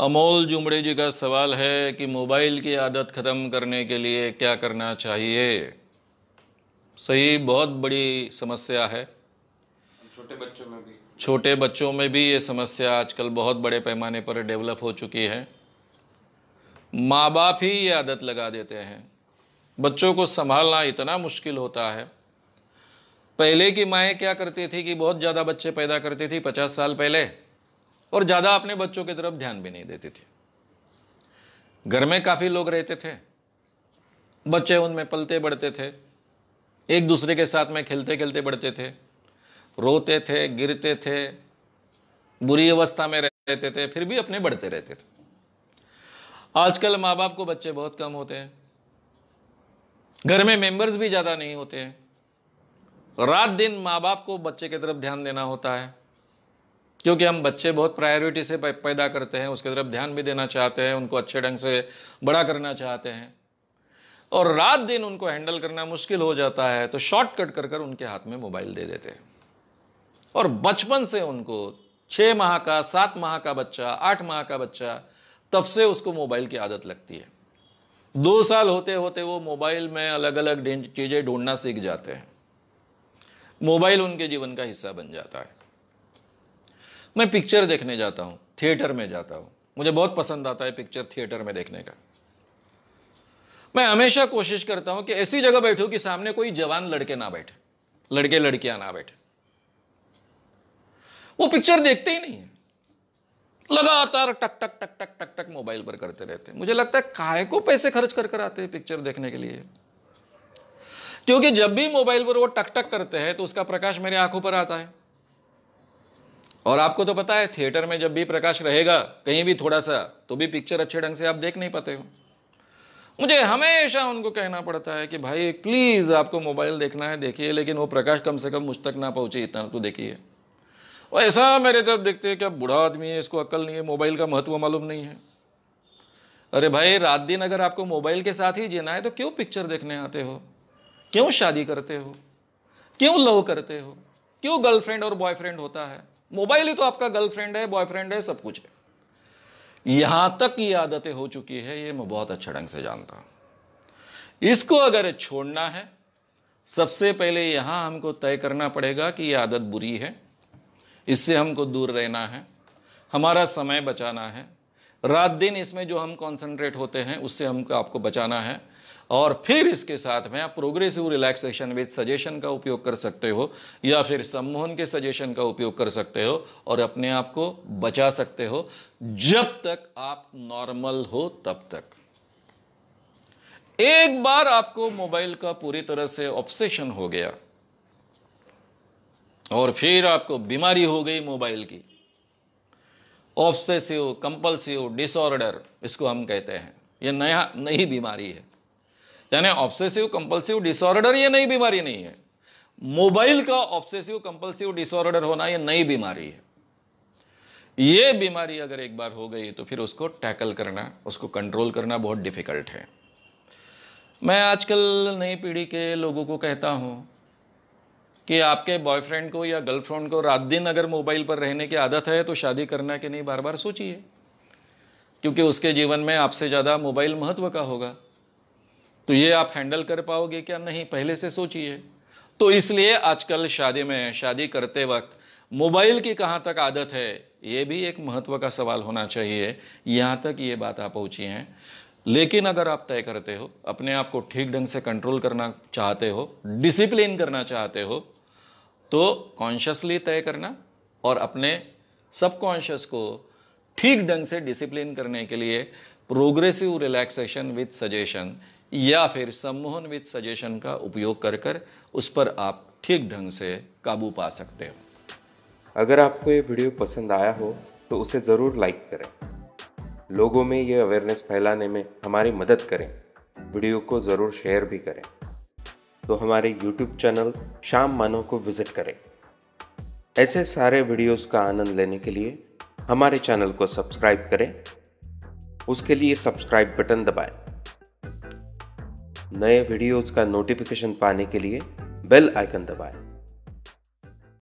अमोल जुमड़े जी का सवाल है कि मोबाइल की आदत ख़त्म करने के लिए क्या करना चाहिए सही बहुत बड़ी समस्या है छोटे बच्चों में भी छोटे बच्चों में भी ये समस्या आजकल बहुत बड़े पैमाने पर डेवलप हो चुकी है माँ बाप ही ये आदत लगा देते हैं बच्चों को संभालना इतना मुश्किल होता है पहले की माएँ क्या करती थी कि बहुत ज़्यादा बच्चे पैदा करती थी पचास साल पहले और ज़्यादा अपने बच्चों की तरफ ध्यान भी नहीं देती थी घर में काफ़ी लोग रहते थे बच्चे उनमें पलते बढ़ते थे एक दूसरे के साथ में खेलते खेलते बढ़ते थे रोते थे गिरते थे बुरी अवस्था में रहते थे फिर भी अपने बढ़ते रहते थे आजकल माँ बाप को बच्चे बहुत कम होते हैं घर में मेंबर्स भी ज़्यादा नहीं होते हैं रात दिन माँ बाप को बच्चे की तरफ ध्यान देना होता है क्योंकि हम बच्चे बहुत प्रायोरिटी से पैदा करते हैं उसकी तरफ ध्यान भी देना चाहते हैं उनको अच्छे ढंग से बड़ा करना चाहते हैं और रात दिन उनको हैंडल करना मुश्किल हो जाता है तो शॉर्टकट कर कर उनके हाथ में मोबाइल दे देते हैं और बचपन से उनको छः माह का सात माह का बच्चा आठ माह का बच्चा तब से उसको मोबाइल की आदत लगती है दो साल होते होते वो मोबाइल में अलग अलग चीज़ें ढूंढना सीख जाते हैं मोबाइल उनके जीवन का हिस्सा बन जाता है मैं पिक्चर देखने जाता हूँ थिएटर में जाता हूँ मुझे बहुत पसंद आता है पिक्चर थिएटर में देखने का मैं हमेशा कोशिश करता हूं कि ऐसी जगह बैठूं कि सामने कोई जवान लड़के ना बैठे लड़के लड़कियां ना बैठे वो पिक्चर देखते ही नहीं है लगातार टक टक टक टक टक टक मोबाइल पर करते रहते हैं मुझे लगता है काय को पैसे खर्च कर कर आते हैं पिक्चर देखने के लिए क्योंकि जब भी मोबाइल पर वो टक टक करते हैं तो उसका प्रकाश मेरी आंखों पर आता है और आपको तो पता है थिएटर में जब भी प्रकाश रहेगा कहीं भी थोड़ा सा तो भी पिक्चर अच्छे ढंग से आप देख नहीं पाते हो मुझे हमेशा उनको कहना पड़ता है कि भाई प्लीज़ आपको मोबाइल देखना है देखिए लेकिन वो प्रकाश कम से कम मुझ तक ना पहुंचे इतना तो देखिए और ऐसा मेरे तरफ देखते हैं कि अब बूढ़ा आदमी है इसको अक्ल नहीं है मोबाइल का महत्व मालूम नहीं है अरे भाई रात दिन अगर आपको मोबाइल के साथ ही जीना है तो क्यों पिक्चर देखने आते हो क्यों शादी करते हो क्यों लव करते हो क्यों गर्लफ्रेंड और बॉयफ्रेंड होता है मोबाइल ही तो आपका गर्लफ्रेंड है बॉयफ्रेंड है सब कुछ है यहां तक ये आदतें हो चुकी है ये मैं बहुत अच्छे ढंग से जानता हूं इसको अगर छोड़ना है सबसे पहले यहां हमको तय करना पड़ेगा कि ये आदत बुरी है इससे हमको दूर रहना है हमारा समय बचाना है रात दिन इसमें जो हम कंसंट्रेट होते हैं उससे हमको आपको बचाना है और फिर इसके साथ में आप प्रोग्रेसिव रिलैक्सेशन विद सजेशन का उपयोग कर सकते हो या फिर सम्मोहन के सजेशन का उपयोग कर सकते हो और अपने आप को बचा सकते हो जब तक आप नॉर्मल हो तब तक एक बार आपको मोबाइल का पूरी तरह से ऑब्सेशन हो गया और फिर आपको बीमारी हो गई मोबाइल की ऑब्सेसिव कंपल्सिव डिसऑर्डर इसको हम कहते हैं यह नया नई बीमारी है यानी ऑब्सेसिव कंपल्सिव डिसऑर्डर ये नई बीमारी नहीं है मोबाइल का ऑब्सेसिव कंपल्सिव डिसऑर्डर होना ये नई बीमारी है ये बीमारी अगर एक बार हो गई तो फिर उसको टैकल करना उसको कंट्रोल करना बहुत डिफिकल्ट है मैं आजकल नई पीढ़ी के लोगों को कहता हूँ कि आपके बॉयफ्रेंड को या गर्लफ्रेंड को रात दिन अगर मोबाइल पर रहने की आदत है तो शादी करना कि नहीं बार बार सोचिए क्योंकि उसके जीवन में आपसे ज़्यादा मोबाइल महत्व का होगा तो ये आप हैंडल कर पाओगे क्या नहीं पहले से सोचिए तो इसलिए आजकल शादी में शादी करते वक्त मोबाइल की कहाँ तक आदत है ये भी एक महत्व का सवाल होना चाहिए यहाँ तक ये बात आप पहुँची हैं लेकिन अगर आप तय करते हो अपने आप को ठीक ढंग से कंट्रोल करना चाहते हो डिसिप्लिन करना चाहते हो तो कॉन्शियसली तय करना और अपने सबकॉन्शियस को ठीक ढंग से डिसिप्लिन करने के लिए प्रोग्रेसिव रिलैक्सेशन विथ सजेशन या फिर सम्मोहन विद सजेशन का उपयोग कर कर उस पर आप ठीक ढंग से काबू पा सकते हो अगर आपको ये वीडियो पसंद आया हो तो उसे ज़रूर लाइक करें लोगों में ये अवेयरनेस फैलाने में हमारी मदद करें वीडियो को ज़रूर शेयर भी करें तो हमारे यूट्यूब चैनल शाम मानो को विज़िट करें ऐसे सारे वीडियोस का आनंद लेने के लिए हमारे चैनल को सब्सक्राइब करें उसके लिए सब्सक्राइब बटन दबाएं नए वीडियोज़ का नोटिफिकेशन पाने के लिए बेल आइकन दबाएं